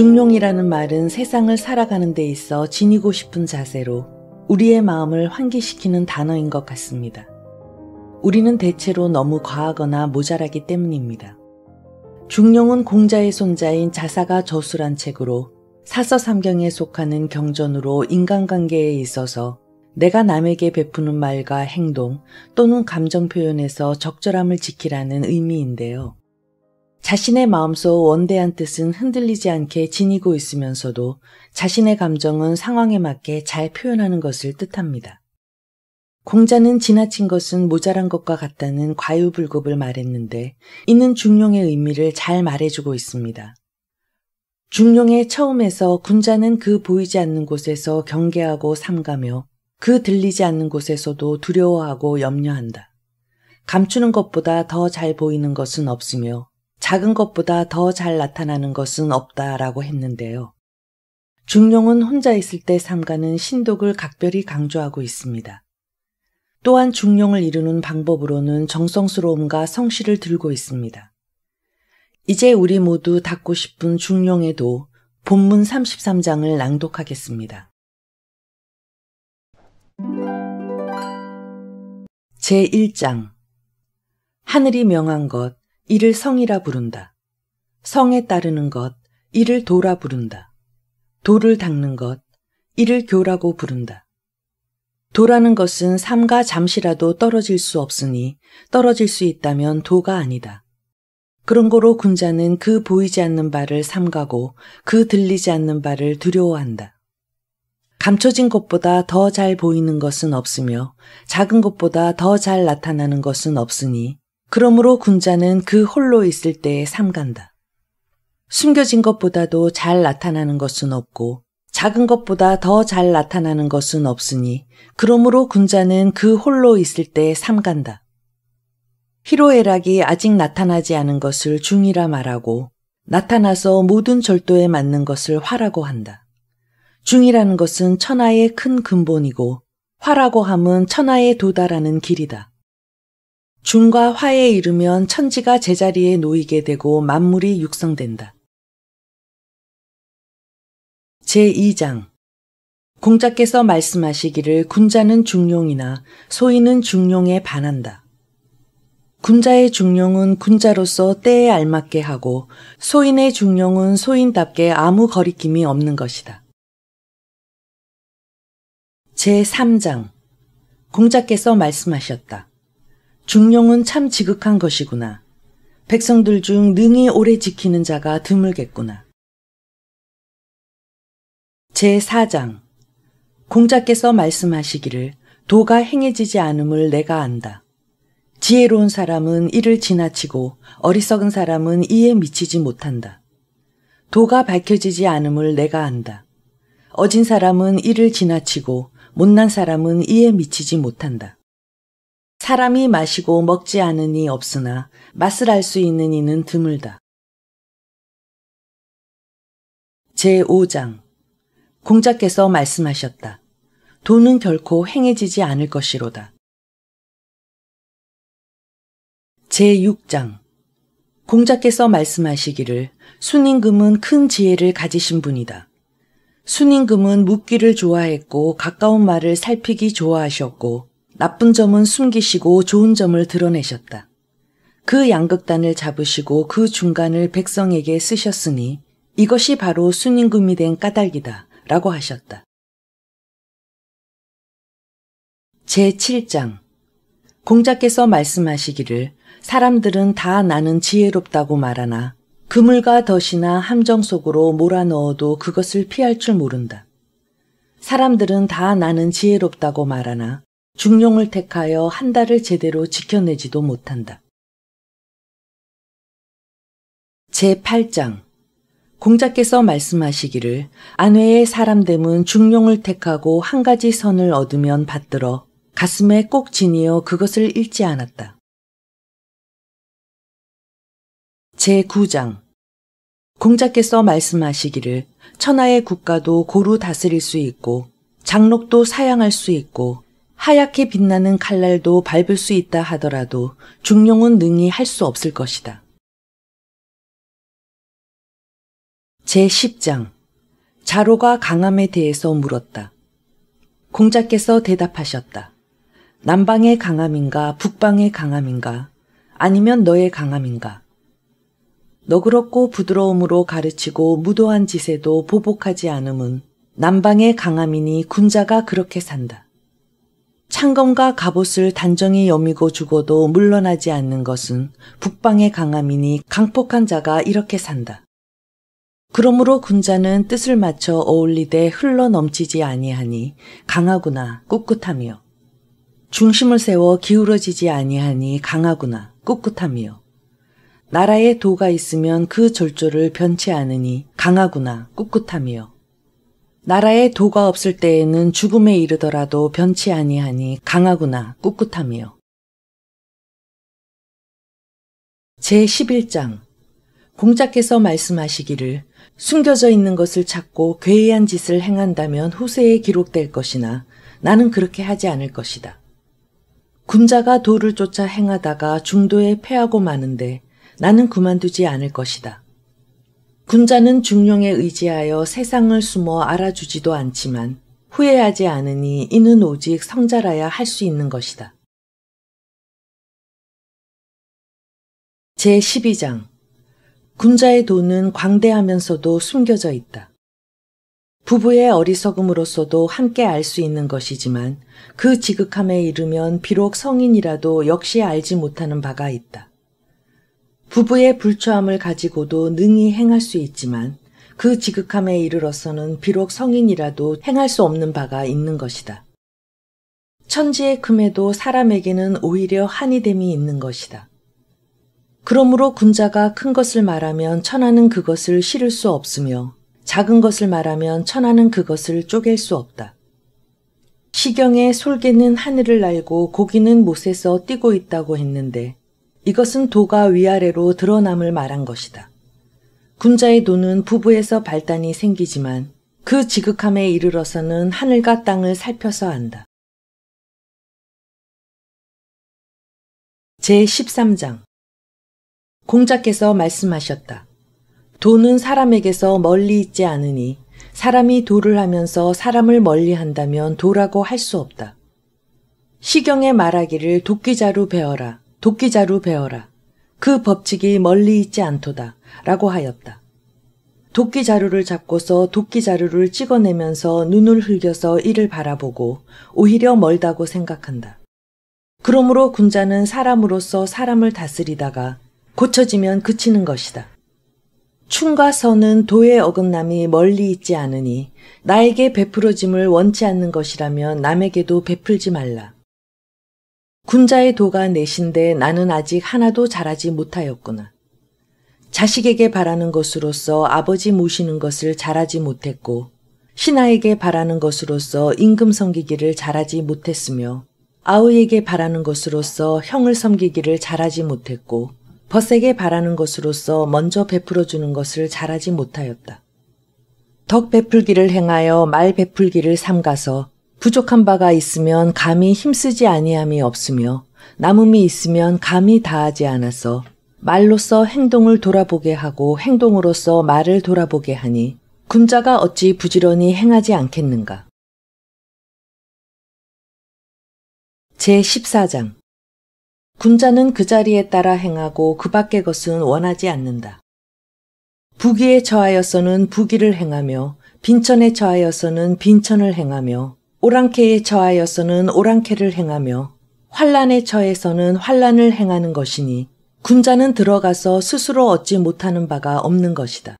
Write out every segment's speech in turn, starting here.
중용이라는 말은 세상을 살아가는 데 있어 지니고 싶은 자세로 우리의 마음을 환기시키는 단어인 것 같습니다. 우리는 대체로 너무 과하거나 모자라기 때문입니다. 중용은 공자의 손자인 자사가 저술한 책으로 사서삼경에 속하는 경전으로 인간관계에 있어서 내가 남에게 베푸는 말과 행동 또는 감정 표현에서 적절함을 지키라는 의미인데요. 자신의 마음속 원대한 뜻은 흔들리지 않게 지니고 있으면서도 자신의 감정은 상황에 맞게 잘 표현하는 것을 뜻합니다. 공자는 지나친 것은 모자란 것과 같다는 과유불급을 말했는데 이는 중용의 의미를 잘 말해주고 있습니다. 중용의 처음에서 군자는 그 보이지 않는 곳에서 경계하고 삼가며 그 들리지 않는 곳에서도 두려워하고 염려한다. 감추는 것보다 더 잘 보이는 것은 없으며 작은 것보다 더 잘 나타나는 것은 없다라고 했는데요. 중용은 혼자 있을 때 삼가는 신독을 각별히 강조하고 있습니다. 또한 중용을 이루는 방법으로는 정성스러움과 성실을 들고 있습니다. 이제 우리 모두 닦고 싶은 중용에도 본문 33장을 낭독하겠습니다. 제1장 하늘이 명한 것 이를 성이라 부른다. 성에 따르는 것, 이를 도라 부른다. 도를 닦는 것, 이를 교라고 부른다. 도라는 것은 삶과 잠시라도 떨어질 수 없으니 떨어질 수 있다면 도가 아니다. 그런 거로 군자는 그 보이지 않는 바를 삼가고 그 들리지 않는 바를 두려워한다. 감춰진 것보다 더 잘 보이는 것은 없으며 작은 것보다 더 잘 나타나는 것은 없으니 그러므로 군자는 그 홀로 있을 때에 삼간다. 숨겨진 것보다도 잘 나타나는 것은 없고 작은 것보다 더 잘 나타나는 것은 없으니 그러므로 군자는 그 홀로 있을 때에 삼간다. 히로애락이 아직 나타나지 않은 것을 중이라 말하고 나타나서 모든 절도에 맞는 것을 화라고 한다. 중이라는 것은 천하의 큰 근본이고 화라고 함은 천하에 도달하는 길이다. 중과 화에 이르면 천지가 제자리에 놓이게 되고 만물이 육성된다. 제2장 공자께서 말씀하시기를 군자는 중용이나 소인은 중용에 반한다. 군자의 중용은 군자로서 때에 알맞게 하고 소인의 중용은 소인답게 아무 거리낌이 없는 것이다. 제3장 공자께서 말씀하셨다. 중용은 참 지극한 것이구나. 백성들 중 능히 오래 지키는 자가 드물겠구나. 제4장 공자께서 말씀하시기를 도가 행해지지 않음을 내가 안다. 지혜로운 사람은 이를 지나치고 어리석은 사람은 이에 미치지 못한다. 도가 밝혀지지 않음을 내가 안다. 어진 사람은 이를 지나치고 못난 사람은 이에 미치지 못한다. 사람이 마시고 먹지 않으니 없으나 맛을 알 수 있는 이는 드물다. 제5장 공자께서 말씀하셨다. 돈은 결코 행해지지 않을 것이로다. 제6장 공자께서 말씀하시기를 순임금은 큰 지혜를 가지신 분이다. 순임금은 묻기를 좋아했고 가까운 말을 살피기 좋아하셨고 나쁜 점은 숨기시고 좋은 점을 드러내셨다. 그 양극단을 잡으시고 그 중간을 백성에게 쓰셨으니 이것이 바로 순임금이 된 까닭이다. 라고 하셨다. 제7장 공자께서 말씀하시기를 사람들은 다 나는 지혜롭다고 말하나 그물과 덫이나 함정 속으로 몰아넣어도 그것을 피할 줄 모른다. 사람들은 다 나는 지혜롭다고 말하나 중용을 택하여 한 달을 제대로 지켜내지도 못한다. 제8장 공자께서 말씀하시기를 안회의 사람됨은 중용을 택하고 한 가지 선을 얻으면 받들어 가슴에 꼭 지니어 그것을 잃지 않았다. 제9장 공자께서 말씀하시기를 천하의 국가도 고루 다스릴 수 있고 장록도 사양할 수 있고 하얗게 빛나는 칼날도 밟을 수 있다 하더라도 중용은 능히 할 수 없을 것이다. 제10장 자로가 강함에 대해서 물었다. 공자께서 대답하셨다. 남방의 강함인가 북방의 강함인가 아니면 너의 강함인가 너그럽고 부드러움으로 가르치고 무도한 짓에도 보복하지 않음은 남방의 강함이니 군자가 그렇게 산다. 창검과 갑옷을 단정히 여미고 죽어도 물러나지 않는 것은 북방의 강함이니 강폭한 자가 이렇게 산다. 그러므로 군자는 뜻을 맞춰 어울리되 흘러 넘치지 아니하니 강하구나 꿋꿋하며 중심을 세워 기울어지지 아니하니 강하구나 꿋꿋하며 나라에 도가 있으면 그 절조를 변치 않으니 강하구나 꿋꿋하며 나라에 도가 없을 때에는 죽음에 이르더라도 변치 아니하니 강하구나 꿋꿋함이요. 제11장 공자께서 말씀하시기를 숨겨져 있는 것을 찾고 괴이한 짓을 행한다면 후세에 기록될 것이나 나는 그렇게 하지 않을 것이다. 군자가 도를 쫓아 행하다가 중도에 패하고 마는데 나는 그만두지 않을 것이다. 군자는 중용에 의지하여 세상을 숨어 알아주지도 않지만 후회하지 않으니 이는 오직 성자라야 할 수 있는 것이다. 제12장 군자의 돈은 광대하면서도 숨겨져 있다. 부부의 어리석음으로서도 함께 알 수 있는 것이지만 그 지극함에 이르면 비록 성인이라도 역시 알지 못하는 바가 있다. 부부의 불처함을 가지고도 능히 행할 수 있지만 그 지극함에 이르러서는 비록 성인이라도 행할 수 없는 바가 있는 것이다. 천지의 금에도 사람에게는 오히려 한이 됨이 있는 것이다. 그러므로 군자가 큰 것을 말하면 천하는 그것을 실을 수 없으며 작은 것을 말하면 천하는 그것을 쪼갤 수 없다. 시경에 솔개는 하늘을 날고 고기는 못에서 뛰고 있다고 했는데 이것은 도가 위아래로 드러남을 말한 것이다. 군자의 도는 부부에서 발단이 생기지만 그 지극함에 이르러서는 하늘과 땅을 살펴서 한다. 제13장 공자께서 말씀하셨다. 도는 사람에게서 멀리 있지 않으니 사람이 도를 하면서 사람을 멀리 한다면 도라고 할 수 없다. 시경의 말하기를 도끼자루 배어라. 도끼자루 베어라. 그 법칙이 멀리 있지 않도다. 라고 하였다. 도끼자루를 잡고서 도끼자루를 찍어내면서 눈을 흘겨서 이를 바라보고 오히려 멀다고 생각한다. 그러므로 군자는 사람으로서 사람을 다스리다가 고쳐지면 그치는 것이다. 충과 선은 도의 어긋남이 멀리 있지 않으니 나에게 베풀어짐을 원치 않는 것이라면 남에게도 베풀지 말라. 군자의 도가 내신데 나는 아직 하나도 자라지 못하였구나. 자식에게 바라는 것으로서 아버지 모시는 것을 잘하지 못했고 신하에게 바라는 것으로서 임금 섬기기를 잘하지 못했으며 아우에게 바라는 것으로서 형을 섬기기를 잘하지 못했고 벗에게 바라는 것으로서 먼저 베풀어 주는 것을 잘하지 못하였다. 덕 베풀기를 행하여 말 베풀기를 삼가서 부족한 바가 있으면 감히 힘쓰지 아니함이 없으며 남음이 있으면 감히 다하지 않아서 말로써 행동을 돌아보게 하고 행동으로써 말을 돌아보게 하니 군자가 어찌 부지런히 행하지 않겠는가. 제14장 군자는 그 자리에 따라 행하고 그 밖의 것은 원하지 않는다. 부귀에 처하여서는 부귀를 행하며 빈천에 처하여서는 빈천을 행하며 오랑캐에 처하여서는 오랑캐를 행하며 환란에 처해서는 환란을 행하는 것이니 군자는 들어가서 스스로 얻지 못하는 바가 없는 것이다.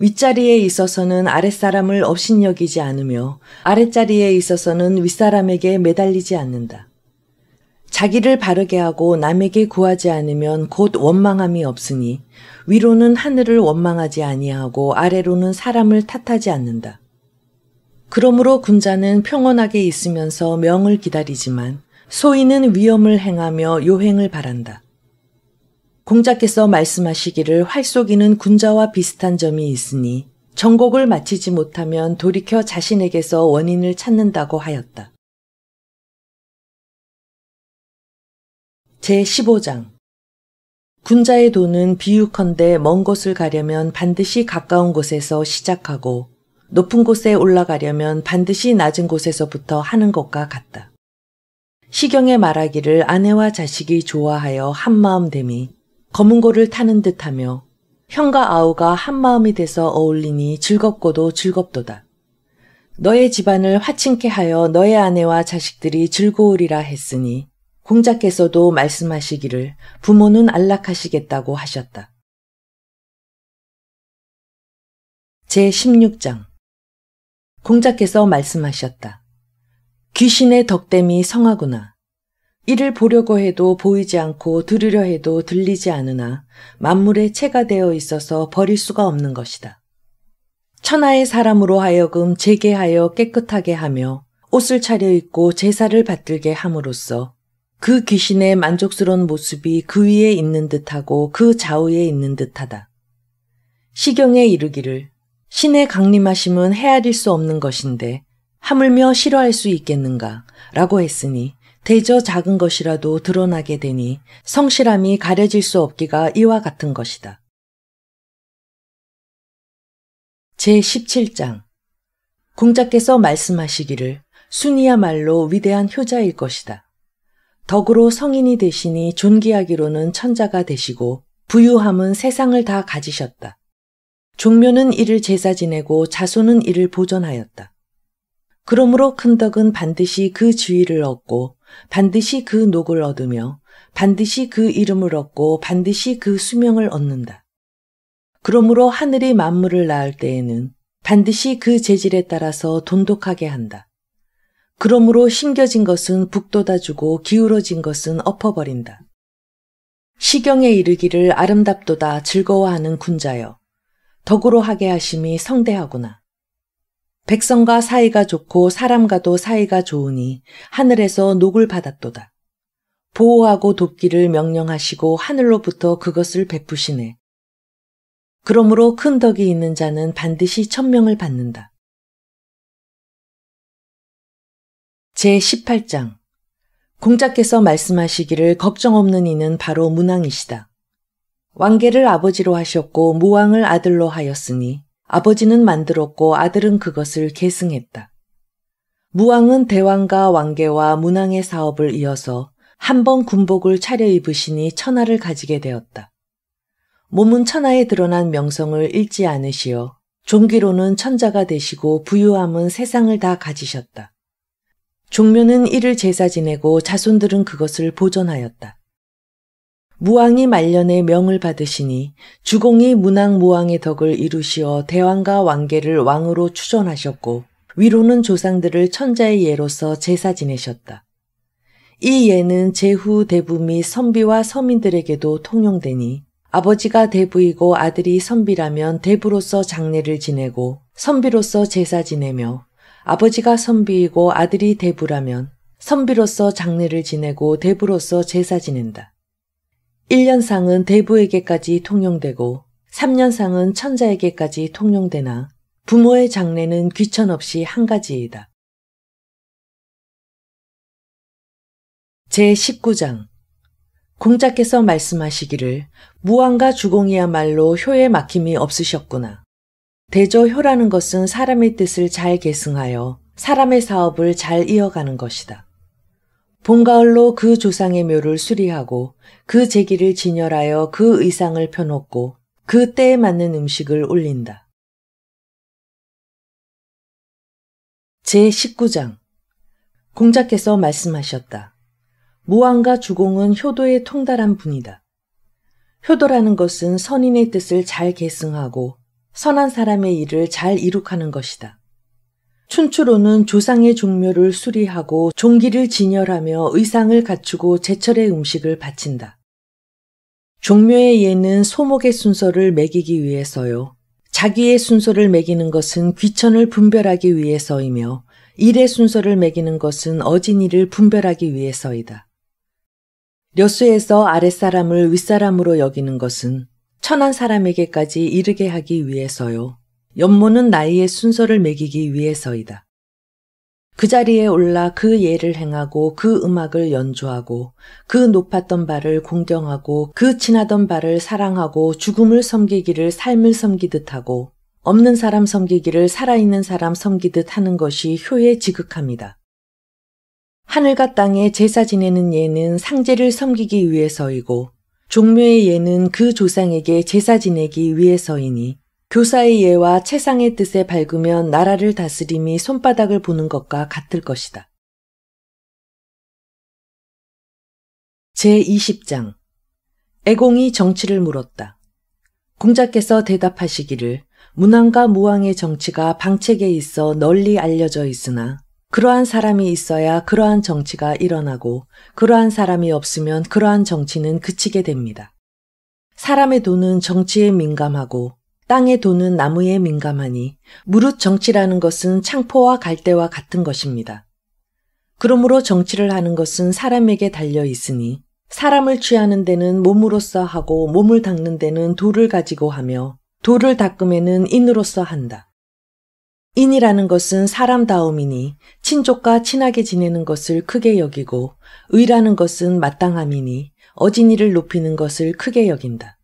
윗자리에 있어서는 아랫사람을 업신여기지 않으며 아랫자리에 있어서는 윗사람에게 매달리지 않는다. 자기를 바르게 하고 남에게 구하지 않으면 곧 원망함이 없으니 위로는 하늘을 원망하지 아니하고 아래로는 사람을 탓하지 않는다. 그러므로 군자는 평온하게 있으면서 명을 기다리지만 소인은 위험을 행하며 요행을 바란다. 공자께서 말씀하시기를 활쏘기는 군자와 비슷한 점이 있으니 정곡을 마치지 못하면 돌이켜 자신에게서 원인을 찾는다고 하였다. 제15장 군자의 도는 비유컨대 먼 곳을 가려면 반드시 가까운 곳에서 시작하고 높은 곳에 올라가려면 반드시 낮은 곳에서부터 하는 것과 같다. 시경의 말하기를 아내와 자식이 좋아하여 한마음 됨이 검은고를 타는 듯하며 형과 아우가 한마음이 돼서 어울리니 즐겁고도 즐겁도다. 너의 집안을 화친케 하여 너의 아내와 자식들이 즐거우리라 했으니 공자께서도 말씀하시기를 부모는 안락하시겠다고 하셨다. 제16장 공자께서 말씀하셨다. 귀신의 덕댐이 성하구나. 이를 보려고 해도 보이지 않고 들으려 해도 들리지 않으나 만물의 체가 되어 있어서 버릴 수가 없는 것이다. 천하의 사람으로 하여금 재개하여 깨끗하게 하며 옷을 차려입고 제사를 받들게 함으로써 그 귀신의 만족스러운 모습이 그 위에 있는 듯하고 그 좌우에 있는 듯하다. 시경에 이르기를 신의 강림하심은 헤아릴 수 없는 것인데 하물며 싫어할 수 있겠는가 라고 했으니 대저 작은 것이라도 드러나게 되니 성실함이 가려질 수 없기가 이와 같은 것이다. 제17장 공자께서 말씀하시기를 순이야말로 위대한 효자일 것이다. 덕으로 성인이 되시니 존귀하기로는 천자가 되시고 부유함은 세상을 다 가지셨다. 종묘는 이를 제사 지내고 자손은 이를 보존하였다 그러므로 큰덕은 반드시 그 지위를 얻고 반드시 그 녹을 얻으며 반드시 그 이름을 얻고 반드시 그 수명을 얻는다. 그러므로 하늘이 만물을 낳을 때에는 반드시 그 재질에 따라서 돈독하게 한다. 그러므로 심겨진 것은 북돋아주고 기울어진 것은 엎어버린다. 시경에 이르기를 아름답도다 즐거워하는 군자여. 덕으로 하게 하심이 성대하구나. 백성과 사이가 좋고 사람과도 사이가 좋으니 하늘에서 녹을 받았도다. 보호하고 돕기를 명령하시고 하늘로부터 그것을 베푸시네. 그러므로 큰 덕이 있는 자는 반드시 천명을 받는다. 제18장 공자께서 말씀하시기를 걱정 없는 이는 바로 문왕이시다. 왕계를 아버지로 하셨고 무왕을 아들로 하였으니 아버지는 만들었고 아들은 그것을 계승했다. 무왕은 대왕과 왕계와 문왕의 사업을 이어서 한 번 군복을 차려입으시니 천하를 가지게 되었다. 몸은 천하에 드러난 명성을 잃지 않으시어 종기로는 천자가 되시고 부유함은 세상을 다 가지셨다. 종묘는 이를 제사 지내고 자손들은 그것을 보존하였다. 무왕이 말년에 명을 받으시니 주공이 문왕 무왕의 덕을 이루시어 대왕과 왕계를 왕으로 추존하셨고 위로는 조상들을 천자의 예로서 제사 지내셨다. 이 예는 제후 대부 및 선비와 서민들에게도 통용되니 아버지가 대부이고 아들이 선비라면 대부로서 장례를 지내고 선비로서 제사 지내며 아버지가 선비이고 아들이 대부라면 선비로서 장례를 지내고 대부로서 제사 지낸다. 1년상은 대부에게까지 통용되고 3년상은 천자에게까지 통용되나 부모의 장례는 귀천 없이 한 가지이다. 제19장 공자께서 말씀하시기를 무왕과 주공이야말로 효에 막힘이 없으셨구나. 대조효라는 것은 사람의 뜻을 잘 계승하여 사람의 사업을 잘 이어가는 것이다. 봄가을로 그 조상의 묘를 수리하고 그 제기를 진열하여 그 의상을 펴놓고 그 때에 맞는 음식을 올린다. 제19장 공자께서 말씀하셨다. 무왕과 주공은 효도에 통달한 분이다. 효도라는 것은 선인의 뜻을 잘 계승하고 선한 사람의 일을 잘 이룩하는 것이다. 춘추로는 조상의 종묘를 수리하고 종기를 진열하며 의상을 갖추고 제철의 음식을 바친다. 종묘의 예는 소목의 순서를 매기기 위해서요. 자기의 순서를 매기는 것은 귀천을 분별하기 위해서이며 일의 순서를 매기는 것은 어진이를 분별하기 위해서이다. 려수에서 아랫사람을 윗사람으로 여기는 것은 천한 사람에게까지 이르게 하기 위해서요. 연모는 나이의 순서를 매기기 위해서이다. 그 자리에 올라 그 예를 행하고 그 음악을 연주하고 그 높았던 바를 공경하고 그 친하던 바를 사랑하고 죽음을 섬기기를 삶을 섬기듯 하고 없는 사람 섬기기를 살아있는 사람 섬기듯 하는 것이 효에 지극합니다. 하늘과 땅에 제사 지내는 예는 상제를 섬기기 위해서이고 종묘의 예는 그 조상에게 제사 지내기 위해서이니 교사의 예와 최상의 뜻에 밝으면 나라를 다스림이 손바닥을 보는 것과 같을 것이다. 제20장 애공이 정치를 물었다. 공자께서 대답하시기를 문왕과 무왕의 정치가 방책에 있어 널리 알려져 있으나 그러한 사람이 있어야 그러한 정치가 일어나고 그러한 사람이 없으면 그러한 정치는 그치게 됩니다. 사람의 돈은 정치에 민감하고 땅에 도는 나무에 민감하니 무릇 정치라는 것은 창포와 갈대와 같은 것입니다. 그러므로 정치를 하는 것은 사람에게 달려 있으니 사람을 취하는 데는 몸으로써 하고 몸을 닦는 데는 돌을 가지고 하며 돌을 닦음에는 인으로써 한다. 인이라는 것은 사람다움이니 친족과 친하게 지내는 것을 크게 여기고 의라는 것은 마땅함이니 어진이를 높이는 것을 크게 여긴다.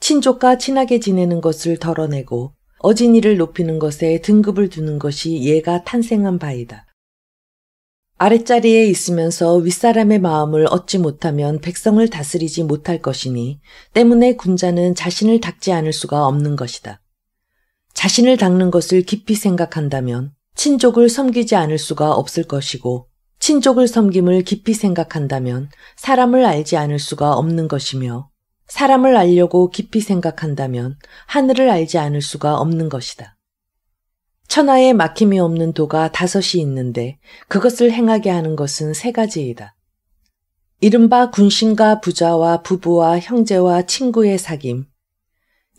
친족과 친하게 지내는 것을 덜어내고 어진이를 높이는 것에 등급을 두는 것이 예가 탄생한 바이다. 아랫자리에 있으면서 윗사람의 마음을 얻지 못하면 백성을 다스리지 못할 것이니 때문에 군자는 자신을 닦지 않을 수가 없는 것이다. 자신을 닦는 것을 깊이 생각한다면 친족을 섬기지 않을 수가 없을 것이고 친족을 섬김을 깊이 생각한다면 사람을 알지 않을 수가 없는 것이며 사람을 알려고 깊이 생각한다면 하늘을 알지 않을 수가 없는 것이다. 천하에 막힘이 없는 도가 다섯이 있는데 그것을 행하게 하는 것은 세 가지이다. 이른바 군신과 부자와 부부와 형제와 친구의 사귐.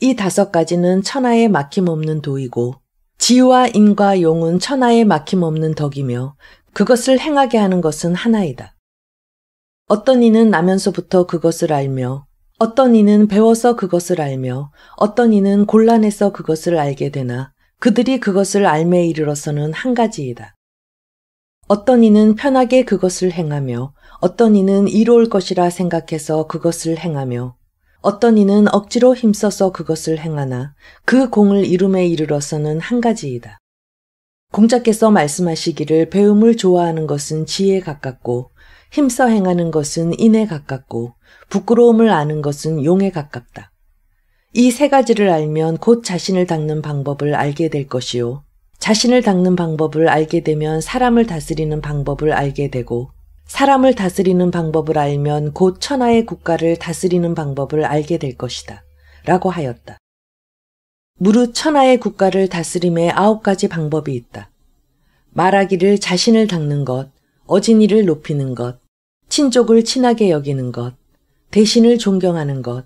이 다섯 가지는 천하에 막힘없는 도이고 지와 인과 용은 천하에 막힘없는 덕이며 그것을 행하게 하는 것은 하나이다. 어떤 이는 나면서부터 그것을 알며 어떤 이는 배워서 그것을 알며 어떤 이는 곤란해서 그것을 알게 되나 그들이 그것을 알매 이르러서는 한 가지이다. 어떤 이는 편하게 그것을 행하며 어떤 이는 이로울 것이라 생각해서 그것을 행하며 어떤 이는 억지로 힘써서 그것을 행하나 그 공을 이룸에 이르러서는 한 가지이다. 공자께서 말씀하시기를 배움을 좋아하는 것은 지에 혜 가깝고 힘써 행하는 것은 인에 가깝고 부끄러움을 아는 것은 용에 가깝다. 이 세 가지를 알면 곧 자신을 닦는 방법을 알게 될 것이요. 자신을 닦는 방법을 알게 되면 사람을 다스리는 방법을 알게 되고, 사람을 다스리는 방법을 알면 곧 천하의 국가를 다스리는 방법을 알게 될 것이다. 라고 하였다. 무릇 천하의 국가를 다스림에 아홉 가지 방법이 있다. 말하기를 자신을 닦는 것, 어진이를 높이는 것, 친족을 친하게 여기는 것, 대신을 존경하는 것,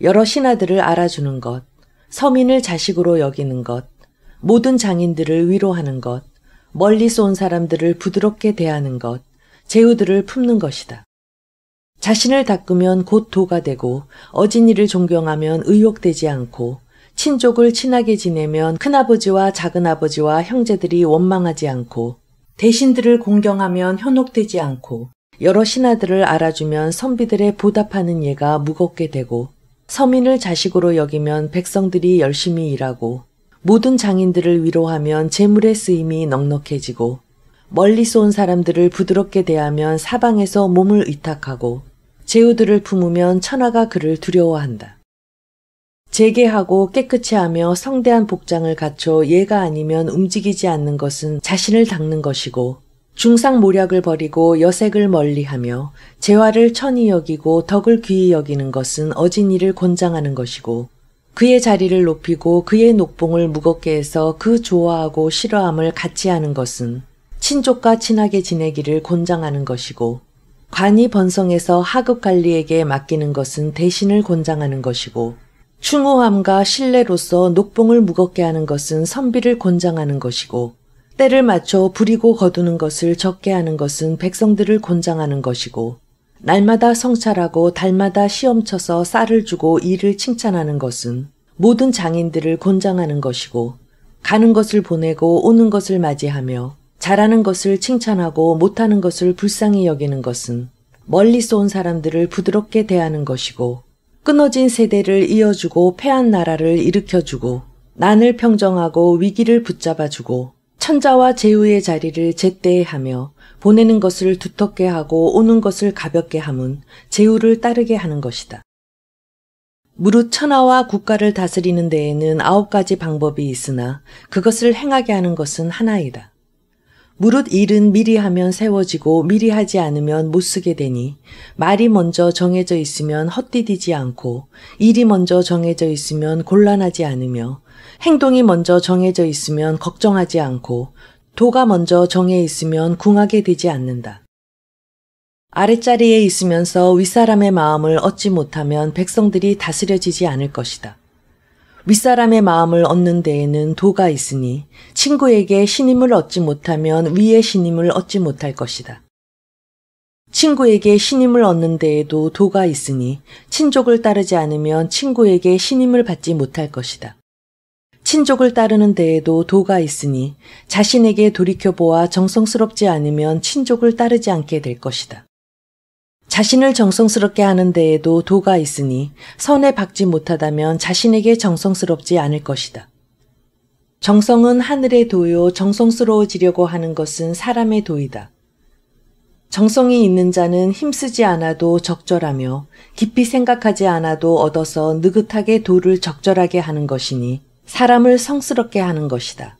여러 신하들을 알아주는 것, 서민을 자식으로 여기는 것, 모든 장인들을 위로하는 것, 멀리쏜 사람들을 부드럽게 대하는 것, 제후들을 품는 것이다. 자신을 닦으면 곧 도가 되고 어진이를 존경하면 의욕되지 않고 친족을 친하게 지내면 큰아버지와 작은아버지와 형제들이 원망하지 않고 대신들을 공경하면 현혹되지 않고 여러 신하들을 알아주면 선비들의 보답하는 예가 무겁게 되고 서민을 자식으로 여기면 백성들이 열심히 일하고 모든 장인들을 위로하면 재물의 쓰임이 넉넉해지고 멀리 쏜 사람들을 부드럽게 대하면 사방에서 몸을 의탁하고 제후들을 품으면 천하가 그를 두려워한다. 재개하고 깨끗이 하며 성대한 복장을 갖춰 예가 아니면 움직이지 않는 것은 자신을 닦는 것이고 중상모략을 버리고 여색을 멀리하며 재화를 천히 여기고 덕을 귀히 여기는 것은 어진이를 권장하는 것이고 그의 자리를 높이고 그의 녹봉을 무겁게 해서 그 좋아하고 싫어함을 같이 하는 것은 친족과 친하게 지내기를 권장하는 것이고 관이 번성해서 하급 관리에게 맡기는 것은 대신을 권장하는 것이고 충호함과 신뢰로서 녹봉을 무겁게 하는 것은 선비를 권장하는 것이고 때를 맞춰 부리고 거두는 것을 적게 하는 것은 백성들을 곤장하는 것이고 날마다 성찰하고 달마다 시험쳐서 쌀을 주고 일을 칭찬하는 것은 모든 장인들을 곤장하는 것이고 가는 것을 보내고 오는 것을 맞이하며 잘하는 것을 칭찬하고 못하는 것을 불쌍히 여기는 것은 멀리 쏜 사람들을 부드럽게 대하는 것이고 끊어진 세대를 이어주고 패한 나라를 일으켜주고 난을 평정하고 위기를 붙잡아주고 천자와 제후의 자리를 제때하며 에 보내는 것을 두텁게 하고 오는 것을 가볍게 함은 제후를 따르게 하는 것이다. 무릇 천하와 국가를 다스리는 데에는 아홉 가지 방법이 있으나 그것을 행하게 하는 것은 하나이다. 무릇 일은 미리 하면 세워지고 미리 하지 않으면 못 쓰게 되니 말이 먼저 정해져 있으면 헛디디지 않고 일이 먼저 정해져 있으면 곤란하지 않으며 행동이 먼저 정해져 있으면 걱정하지 않고 도가 먼저 정해 있으면 궁하게 되지 않는다. 아랫자리에 있으면서 윗사람의 마음을 얻지 못하면 백성들이 다스려지지 않을 것이다. 윗사람의 마음을 얻는 데에는 도가 있으니 친구에게 신임을 얻지 못하면 위의 신임을 얻지 못할 것이다. 친구에게 신임을 얻는 데에도 도가 있으니 친족을 따르지 않으면 친구에게 신임을 받지 못할 것이다. 친족을 따르는 데에도 도가 있으니 자신에게 돌이켜보아 정성스럽지 않으면 친족을 따르지 않게 될 것이다. 자신을 정성스럽게 하는 데에도 도가 있으니 선에 박지 못하다면 자신에게 정성스럽지 않을 것이다. 정성은 하늘의 도요 정성스러워지려고 하는 것은 사람의 도이다. 정성이 있는 자는 힘쓰지 않아도 적절하며 깊이 생각하지 않아도 얻어서 느긋하게 도를 적절하게 하는 것이니 사람을 성스럽게 하는 것이다.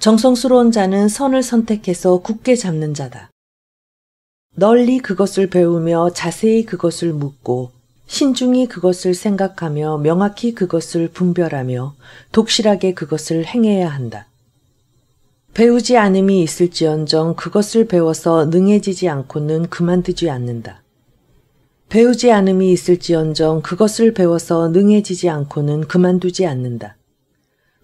정성스러운 자는 선을 선택해서 굳게 잡는 자다. 널리 그것을 배우며 자세히 그것을 묻고 신중히 그것을 생각하며 명확히 그것을 분별하며 독실하게 그것을 행해야 한다. 배우지 않음이 있을지언정 그것을 배워서 능해지지 않고는 그만두지 않는다. 배우지 않음이 있을지언정 그것을 배워서 능해지지 않고는 그만두지 않는다.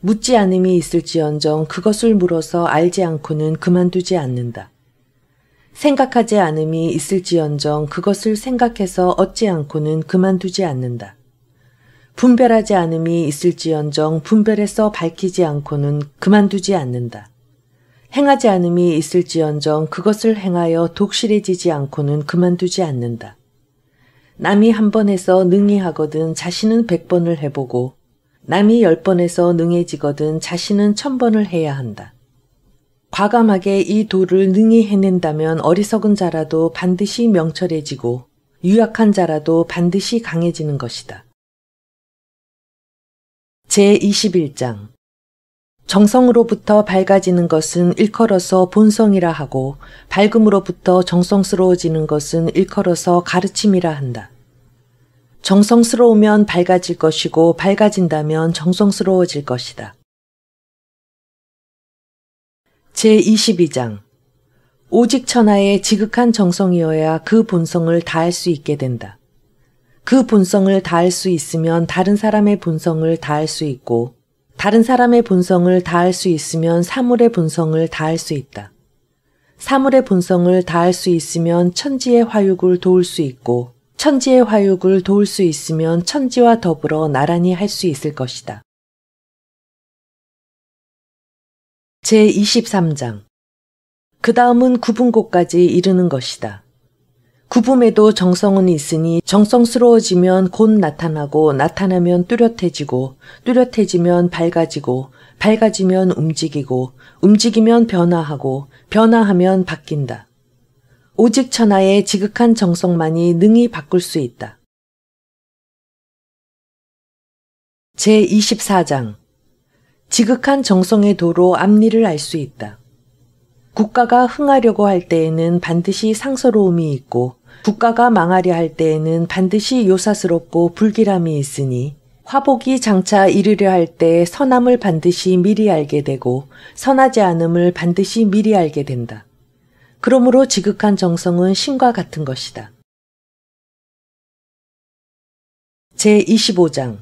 묻지 않음이 있을지언정 그것을 물어서 알지 않고는 그만두지 않는다. 생각하지 않음이 있을지언정 그것을 생각해서 얻지 않고는 그만두지 않는다. 분별하지 않음이 있을지언정 분별해서 밝히지 않고는 그만두지 않는다. 행하지 않음이 있을지언정 그것을 행하여 독실해지지 않고는 그만두지 않는다. 남이 한번에서 능히 하거든 자신은 백 번을 해보고 남이 열 번에서 능해지거든 자신은 천 번을 해야 한다. 과감하게 이 도를 능히 해낸다면 어리석은 자라도 반드시 명철해지고 유약한 자라도 반드시 강해지는 것이다. 제21장 정성으로부터 밝아지는 것은 일컬어서 본성이라 하고 밝음으로부터 정성스러워지는 것은 일컬어서 가르침이라 한다. 정성스러우면 밝아질 것이고 밝아진다면 정성스러워질 것이다. 제22장 오직 천하의 지극한 정성이어야 그 본성을 다할 수 있게 된다. 그 본성을 다할 수 있으면 다른 사람의 본성을 다할 수 있고 다른 사람의 본성을 다할 수 있으면 사물의 본성을 다할 수 있다. 사물의 본성을 다할 수 있으면 천지의 화육을 도울 수 있고 천지의 화육을 도울 수 있으면 천지와 더불어 나란히 할 수 있을 것이다. 제23장 그 다음은 굽은 곳까지 이르는 것이다. 굽음에도 정성은 있으니 정성스러워지면 곧 나타나고 나타나면 뚜렷해지고 뚜렷해지면 밝아지고 밝아지면 움직이고 움직이면 변화하고 변화하면 바뀐다. 오직 천하의 지극한 정성만이 능히 바꿀 수 있다. 제24장 지극한 정성의 도로 앞니를 알 수 있다. 국가가 흥하려고 할 때에는 반드시 상서로움이 있고 국가가 망하려 할 때에는 반드시 요사스럽고 불길함이 있으니 화복이 장차 이르려 할 때 선함을 반드시 미리 알게 되고 선하지 않음을 반드시 미리 알게 된다. 그러므로 지극한 정성은 신과 같은 것이다. 제25장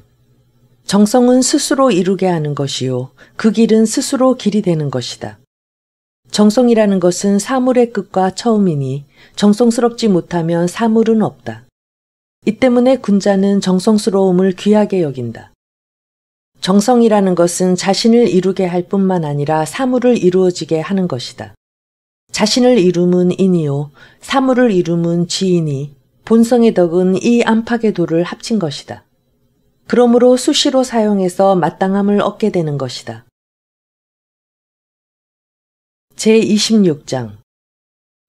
정성은 스스로 이루게 하는 것이요. 그 길은 스스로 길이 되는 것이다. 정성이라는 것은 사물의 끝과 처음이니 정성스럽지 못하면 사물은 없다. 이 때문에 군자는 정성스러움을 귀하게 여긴다. 정성이라는 것은 자신을 이루게 할 뿐만 아니라 사물을 이루어지게 하는 것이다. 자신을 이루은 인이요, 사물을 이루은 지인이, 본성의 덕은 이 안팎의 도를 합친 것이다. 그러므로 수시로 사용해서 마땅함을 얻게 되는 것이다. 제26장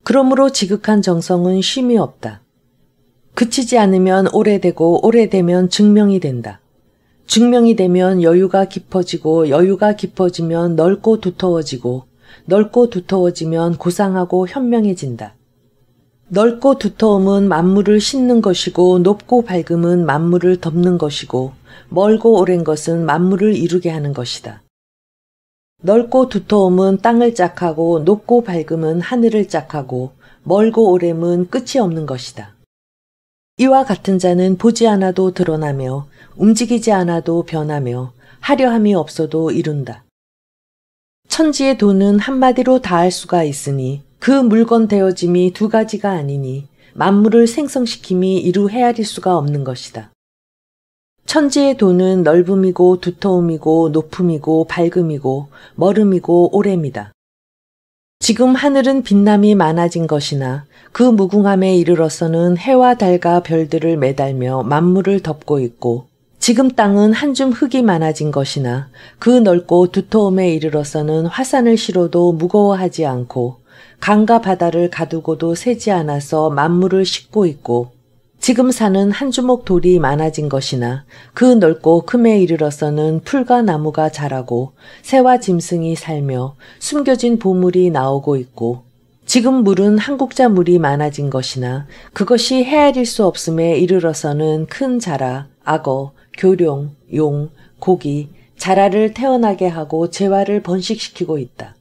그러므로 지극한 정성은 쉼이 없다. 그치지 않으면 오래되고 오래되면 증명이 된다. 증명이 되면 여유가 깊어지고 여유가 깊어지면 넓고 두터워지고 넓고 두터워지면 고상하고 현명해진다. 넓고 두터움은 만물을 씻는 것이고 높고 밝음은 만물을 덮는 것이고 멀고 오랜 것은 만물을 이루게 하는 것이다. 넓고 두터움은 땅을 짝하고 높고 밝음은 하늘을 짝하고 멀고 오램은 끝이 없는 것이다. 이와 같은 자는 보지 않아도 드러나며 움직이지 않아도 변하며 하려함이 없어도 이룬다. 천지의 돈은 한마디로 다 할 수가 있으니 그 물건 되어짐이 두 가지가 아니니 만물을 생성시킴이 이루 헤아릴 수가 없는 것이다. 천지의 돈은 넓음이고 두터움이고 높음이고 밝음이고 멀음이고 오래미다 지금 하늘은 빛남이 많아진 것이나 그 무궁함에 이르러서는 해와 달과 별들을 매달며 만물을 덮고 있고 지금 땅은 한줌 흙이 많아진 것이나 그 넓고 두터움에 이르러서는 화산을 실어도 무거워하지 않고 강과 바다를 가두고도 새지 않아서 만물을 싣고 있고 지금 사는 한 주목 돌이 많아진 것이나 그 넓고 큼에 이르러서는 풀과 나무가 자라고 새와 짐승이 살며 숨겨진 보물이 나오고 있고 지금 물은 한국자 물이 많아진 것이나 그것이 헤아릴 수 없음에 이르러서는 큰 자라, 악어, 교룡, 용, 고기, 자라를 태어나게 하고 재화를 번식시키고 있다.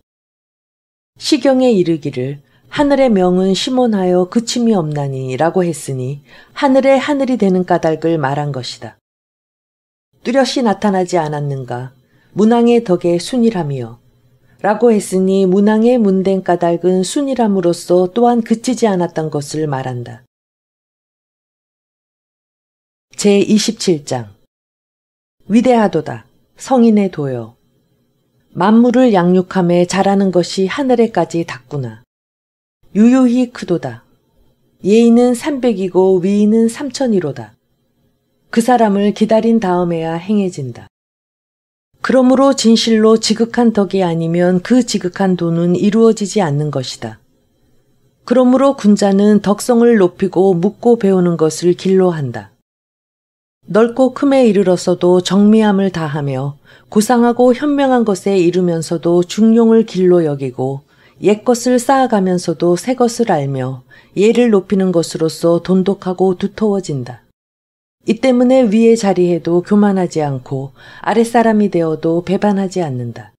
시경에 이르기를 하늘의 명은 심원하여 그침이 없나니라고 했으니 하늘의 하늘이 되는 까닭을 말한 것이다. 뚜렷이 나타나지 않았는가 문항의 덕에 순일함이여 라고 했으니 문항의 문된 까닭은 순일함으로써 또한 그치지 않았던 것을 말한다. 제27장 위대하도다 성인의 도여 만물을 양육함에 자라는 것이 하늘에까지 닿구나. 유유히 크도다. 예인은 삼백이고 위인은 삼천이로다. 그 사람을 기다린 다음에야 행해진다. 그러므로 진실로 지극한 덕이 아니면 그 지극한 돈은 이루어지지 않는 것이다. 그러므로 군자는 덕성을 높이고 묻고 배우는 것을 길로 한다. 넓고 큼에 이르러서도 정미함을 다하며 구상하고 현명한 것에 이르면서도 중용을 길로 여기고 옛것을 쌓아가면서도 새것을 알며 예를 높이는 것으로서 돈독하고 두터워진다. 이 때문에 위의 자리에도 교만하지 않고 아랫사람이 되어도 배반하지 않는다.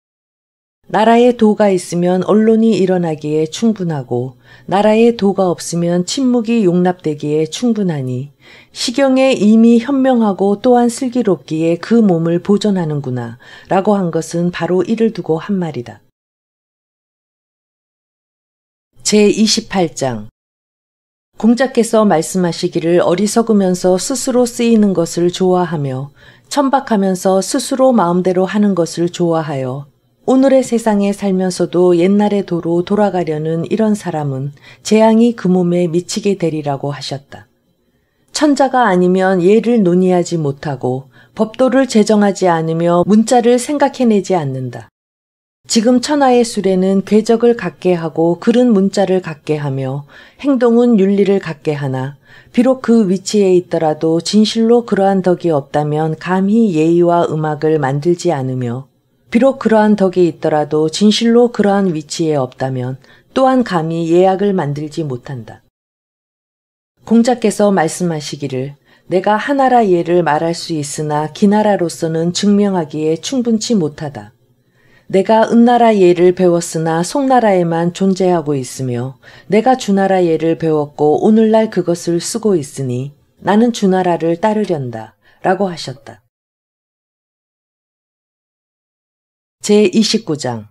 나라에 도가 있으면 언론이 일어나기에 충분하고 나라에 도가 없으면 침묵이 용납되기에 충분하니 시경에 이미 현명하고 또한 슬기롭기에 그 몸을 보존하는구나 라고 한 것은 바로 이를 두고 한 말이다. 제28장 공자께서 말씀하시기를 어리석으면서 스스로 쓰이는 것을 좋아하며 천박하면서 스스로 마음대로 하는 것을 좋아하여 오늘의 세상에 살면서도 옛날의 도로 돌아가려는 이런 사람은 재앙이 그 몸에 미치게 되리라고 하셨다. 천자가 아니면 예를 논의하지 못하고 법도를 제정하지 않으며 문자를 생각해내지 않는다. 지금 천하의 수레는 궤적을 갖게 하고 글은 문자를 갖게 하며 행동은 윤리를 갖게 하나 비록 그 위치에 있더라도 진실로 그러한 덕이 없다면 감히 예의와 음악을 만들지 않으며 비록 그러한 덕이 있더라도 진실로 그러한 위치에 없다면 또한 감히 예약을 만들지 못한다. 공자께서 말씀하시기를 내가 하나라 예를 말할 수 있으나 기나라로서는 증명하기에 충분치 못하다. 내가 은나라 예를 배웠으나 송나라에만 존재하고 있으며 내가 주나라 예를 배웠고 오늘날 그것을 쓰고 있으니 나는 주나라를 따르련다. 라고 하셨다. 제29장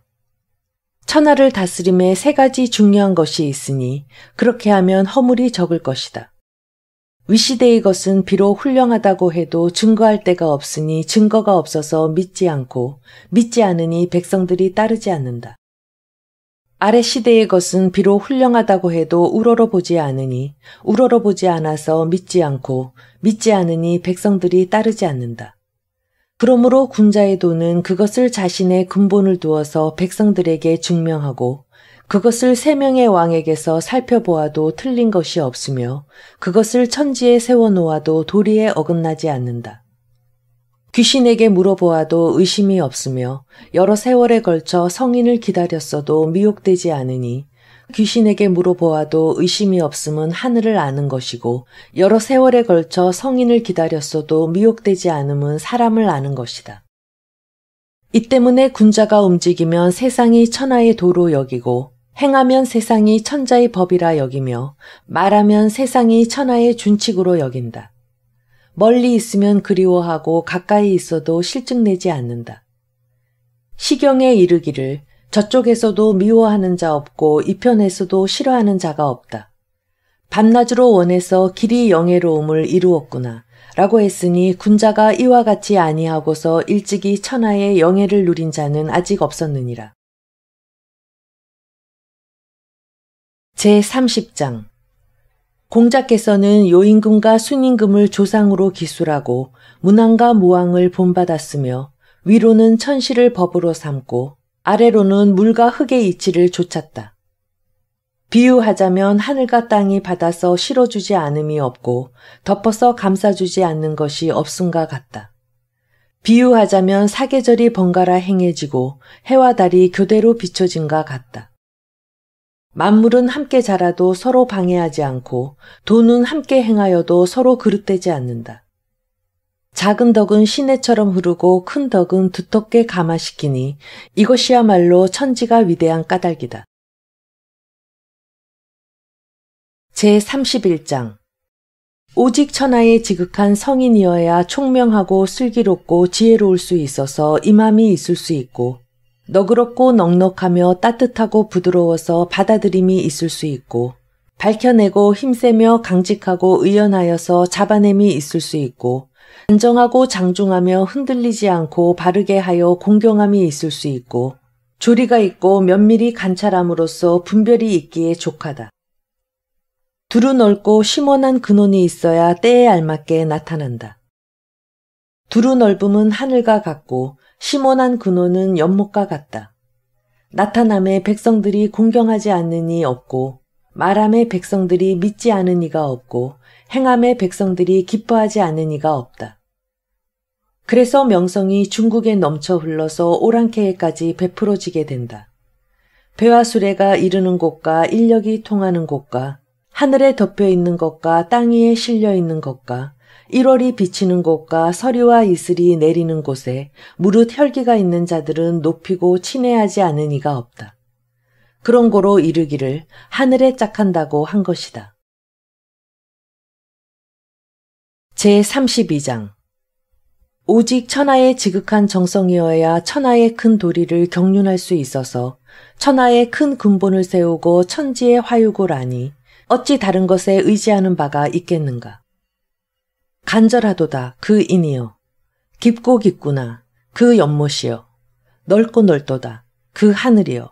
천하를 다스림에 세 가지 중요한 것이 있으니 그렇게 하면 허물이 적을 것이다. 위시대의 것은 비록 훌륭하다고 해도 증거할 데가 없으니 증거가 없어서 믿지 않고 믿지 않으니 백성들이 따르지 않는다. 아래 시대의 것은 비록 훌륭하다고 해도 우러러보지 않으니 우러러보지 않아서 믿지 않고 믿지 않으니 백성들이 따르지 않는다. 그러므로 군자의 도는 그것을 자신의 근본을 두어서 백성들에게 증명하고 그것을 세 명의 왕에게서 살펴보아도 틀린 것이 없으며 그것을 천지에 세워놓아도 도리에 어긋나지 않는다. 귀신에게 물어보아도 의심이 없으며 여러 세월에 걸쳐 성인을 기다렸어도 미혹되지 않으니 귀신에게 물어보아도 의심이 없음은 하늘을 아는 것이고 여러 세월에 걸쳐 성인을 기다렸어도 미혹되지 않음은 사람을 아는 것이다. 이 때문에 군자가 움직이면 세상이 천하의 도로 여기고 행하면 세상이 천자의 법이라 여기며 말하면 세상이 천하의 준칙으로 여긴다. 멀리 있으면 그리워하고 가까이 있어도 실증내지 않는다. 시경에 이르기를 저쪽에서도 미워하는 자 없고 이편에서도 싫어하는 자가 없다. 밤낮으로 원해서 길이 영예로움을 이루었구나. 라고 했으니 군자가 이와 같이 아니하고서 일찍이 천하의 영예를 누린 자는 아직 없었느니라. 제30장 공자께서는 요임금과 순임금을 조상으로 기술하고 문왕과 무왕을 본받았으며 위로는 천시를 법으로 삼고 아래로는 물과 흙의 이치를 좇았다. 비유하자면 하늘과 땅이 받아서 실어주지 않음이 없고 덮어서 감싸주지 않는 것이 없음과 같다. 비유하자면 사계절이 번갈아 행해지고 해와 달이 교대로 비춰진과 같다. 만물은 함께 자라도 서로 방해하지 않고 돈은 함께 행하여도 서로 그릇되지 않는다. 작은 덕은 시내처럼 흐르고 큰 덕은 두텁게 감화시키니 이것이야말로 천지가 위대한 까닭이다. 제31장 오직 천하의 지극한 성인이어야 총명하고 슬기롭고 지혜로울 수 있어서 이맘이 있을 수 있고 너그럽고 넉넉하며 따뜻하고 부드러워서 받아들임이 있을 수 있고 밝혀내고 힘세며 강직하고 의연하여서 잡아냄이 있을 수 있고 안정하고 장중하며 흔들리지 않고 바르게 하여 공경함이 있을 수 있고 조리가 있고 면밀히 관찰함으로써 분별이 있기에 족하다. 두루 넓고 심원한 근원이 있어야 때에 알맞게 나타난다. 두루 넓음은 하늘과 같고 심원한 근원은 연못과 같다. 나타남에 백성들이 공경하지 않느니 없고 말함의 백성들이 믿지 않은 이가 없고 행함의 백성들이 기뻐하지 않은 이가 없다. 그래서 명성이 중국에 넘쳐 흘러서 오랑캐에까지 베풀어지게 된다. 배와 수레가 이르는 곳과 인력이 통하는 곳과 하늘에 덮여 있는 것과 땅 위에 실려 있는 것과 1월이 비치는 곳과 서리와 이슬이 내리는 곳에 무릇 혈기가 있는 자들은 높이고 친애하지 않은 이가 없다. 그런 거로 이르기를 하늘에 짝한다고 한 것이다. 제32장 오직 천하의 지극한 정성이어야 천하의 큰 도리를 경륜할 수 있어서 천하의 큰 근본을 세우고 천지의 화유골아니 어찌 다른 것에 의지하는 바가 있겠는가. 간절하도다 그 인이여 깊고 깊구나 그 연못이여 넓고 넓도다 그 하늘이여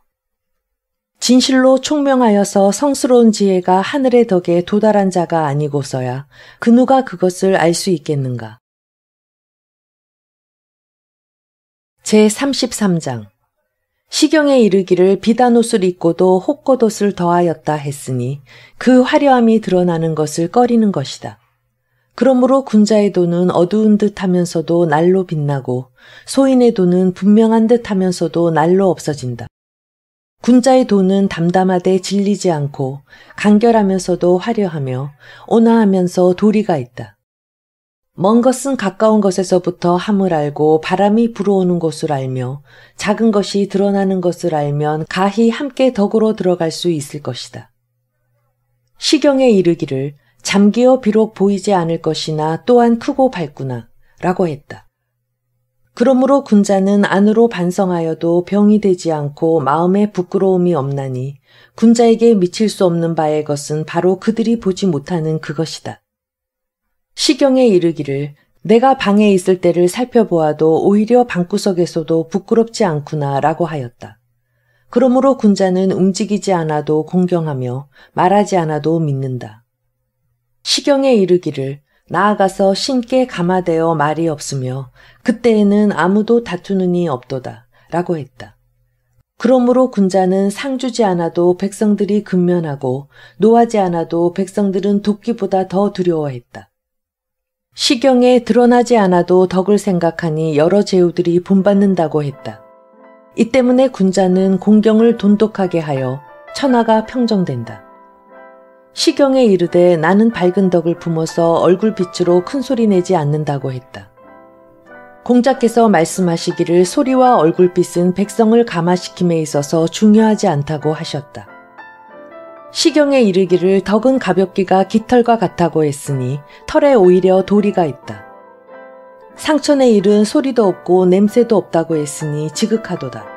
진실로 총명하여서 성스러운 지혜가 하늘의 덕에 도달한 자가 아니고서야 그 누가 그것을 알 수 있겠는가. 제33장 시경에 이르기를 비단 옷을 입고도 혹꽃 옷을 더하였다 했으니 그 화려함이 드러나는 것을 꺼리는 것이다. 그러므로 군자의 돈은 어두운 듯 하면서도 날로 빛나고 소인의 돈은 분명한 듯 하면서도 날로 없어진다. 군자의 도는 담담하되 질리지 않고 간결하면서도 화려하며 온화하면서 도리가 있다. 먼 것은 가까운 것에서부터 함을 알고 바람이 불어오는 것을 알며 작은 것이 드러나는 것을 알면 가히 함께 덕으로 들어갈 수 있을 것이다. 시경에 이르기를 잠기어 비록 보이지 않을 것이나 또한 크고 밝구나 라고 했다. 그러므로 군자는 안으로 반성하여도 병이 되지 않고 마음에 부끄러움이 없나니 군자에게 미칠 수 없는 바의 것은 바로 그들이 보지 못하는 그것이다. 시경에 이르기를 내가 방에 있을 때를 살펴보아도 오히려 방구석에서도 부끄럽지 않구나 라고 하였다. 그러므로 군자는 움직이지 않아도 공경하며 말하지 않아도 믿는다. 시경에 이르기를 나아가서 신께 감화되어 말이 없으며 그때에는 아무도 다투는이 없도다 라고 했다. 그러므로 군자는 상주지 않아도 백성들이 근면하고 노하지 않아도 백성들은 돕기보다 더 두려워했다. 시경에 드러나지 않아도 덕을 생각하니 여러 제후들이 본받는다고 했다. 이 때문에 군자는 공경을 돈독하게 하여 천하가 평정된다. 시경에 이르되 나는 밝은 덕을 품어서 얼굴빛으로 큰 소리 내지 않는다고 했다. 공자께서 말씀하시기를 소리와 얼굴빛은 백성을 감화시킴에 있어서 중요하지 않다고 하셨다. 시경에 이르기를 덕은 가볍기가 깃털과 같다고 했으니 털에 오히려 도리가 있다. 상천에 이른 소리도 없고 냄새도 없다고 했으니 지극하도다.